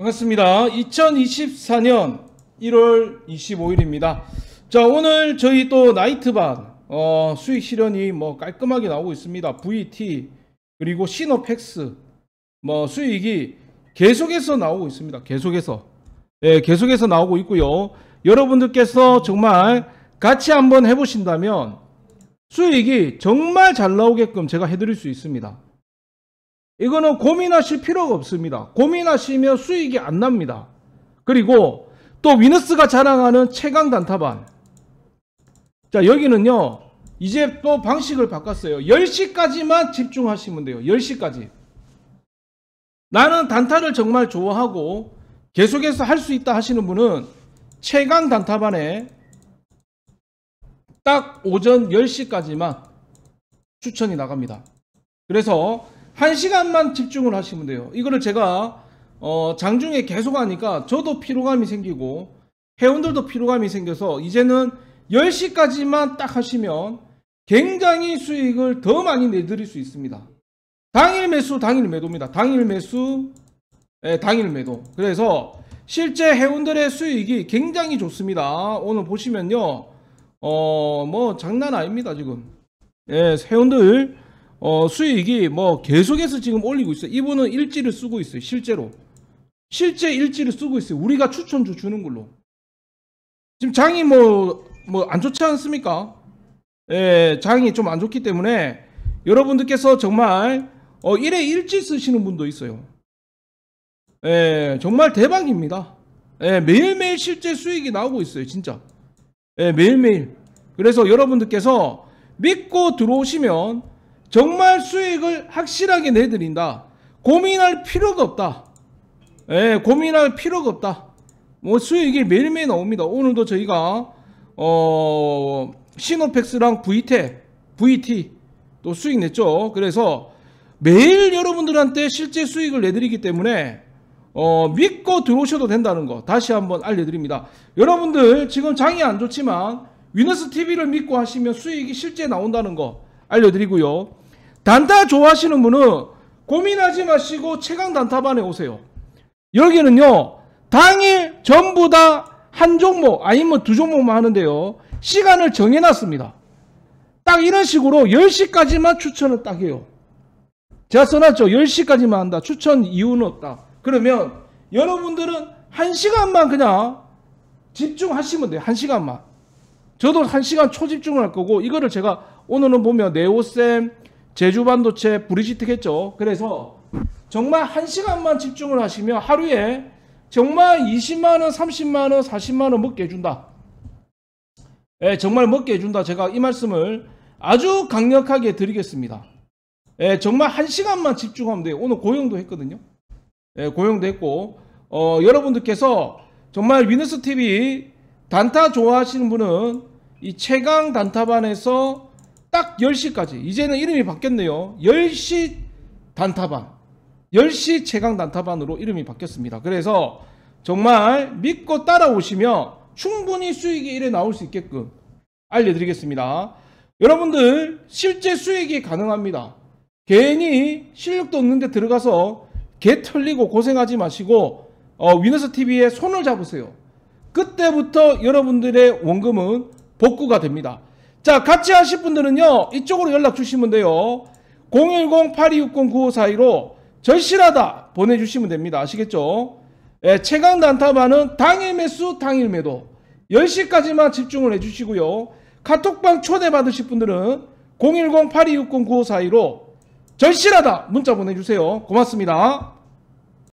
반갑습니다. 2024년 1월 25일입니다. 자, 오늘 저희 또 나이트반 어, 수익 실현이 뭐 깔끔하게 나오고 있습니다. VT 그리고 시노팩스뭐 수익이 계속해서 나오고 있습니다. 계속해서 예, 계속해서 나오고 있고요. 여러분들께서 정말 같이 한번 해보신다면 수익이 정말 잘 나오게끔 제가 해드릴 수 있습니다. 이거는 고민하실 필요가 없습니다. 고민하시면 수익이 안 납니다. 그리고 또 위너스가 자랑하는 최강 단타반 자 여기는요 이제 또 방식을 바꿨어요. 10시까지만 집중하시면 돼요. 10시까지 나는 단타를 정말 좋아하고 계속해서 할 수 있다 하시는 분은 최강 단타반에 딱 오전 10시까지만 추천이 나갑니다. 그래서 한 시간만 집중을 하시면 돼요. 이거를 제가 어, 장중에 계속 하니까 저도 피로감이 생기고 회원들도 피로감이 생겨서 이제는 10시까지만 딱 하시면 굉장히 수익을 더 많이 내드릴 수 있습니다. 당일 매수, 당일 매도입니다. 당일 매수, 예, 당일 매도. 그래서 실제 회원들의 수익이 굉장히 좋습니다. 오늘 보시면요. 어, 뭐 장난 아닙니다, 지금. 예, 회원들 어, 수익이 뭐 계속해서 지금 올리고 있어요. 이분은 일지를 쓰고 있어요. 실제로. 실제 일지를 쓰고 있어요. 우리가 추천주 는 걸로. 지금 장이 뭐, 뭐 안 좋지 않습니까? 예, 장이 좀 안 좋기 때문에 여러분들께서 정말 어, 1회 일지 쓰시는 분도 있어요. 예, 정말 대박입니다. 예, 매일매일 실제 수익이 나오고 있어요. 진짜. 예, 매일매일. 그래서 여러분들께서 믿고 들어오시면 정말 수익을 확실하게 내드린다. 고민할 필요가 없다. 예, 고민할 필요가 없다. 뭐 수익이 매일매일 나옵니다. 오늘도 저희가 어 시노펙스랑 VT, VT 또 수익 냈죠. 그래서 매일 여러분들한테 실제 수익을 내드리기 때문에 어, 믿고 들어오셔도 된다는 거 다시 한번 알려드립니다. 여러분들 지금 장이 안 좋지만 위너스 TV를 믿고 하시면 수익이 실제 나온다는 거 알려드리고요. 단타 좋아하시는 분은 고민하지 마시고 최강 단타반에 오세요. 여기는요. 당일 전부 다 한 종목 아니면 뭐 두 종목만 하는데요. 시간을 정해놨습니다. 딱 이런 식으로 10시까지만 추천을 딱 해요. 제가 써놨죠. 10시까지만 한다. 추천 이유는 없다. 그러면 여러분들은 1시간만 그냥 집중하시면 돼요. 1시간만. 저도 1시간 초집중을 할 거고 이거를 제가 오늘은 보면 네오셈, 제주반도체, 브리지텍 했죠. 그래서 정말 한 시간만 집중을 하시면 하루에 정말 20만원, 30만원, 40만원 먹게 해준다. 예, 정말 먹게 해준다. 제가 이 말씀을 아주 강력하게 드리겠습니다. 예, 정말 한 시간만 집중하면 돼요. 오늘 고용도 했거든요. 예, 고용도 했고, 어, 여러분들께서 정말 위너스 TV 단타 좋아하시는 분은 이 최강 단타반에서 딱 10시까지. 이제는 이름이 바뀌었네요. 10시 단타반. 10시 최강 단타반으로 이름이 바뀌었습니다. 그래서 정말 믿고 따라오시면 충분히 수익이 이래 나올 수 있게끔 알려드리겠습니다. 여러분들 실제 수익이 가능합니다. 괜히 실력도 없는데 들어가서 개 털리고 고생하지 마시고 어, 위너스 TV에 손을 잡으세요. 그때부터 여러분들의 원금은 복구가 됩니다. 자 같이 하실 분들은요 이쪽으로 연락 주시면 돼요 010-8260-9542로 절실하다 보내주시면 됩니다 아시겠죠 예, 최강 난타반은 당일 매수 당일 매도 10시까지만 집중을 해주시고요 카톡방 초대받으실 분들은 010-8260-9542로 절실하다 문자 보내주세요 고맙습니다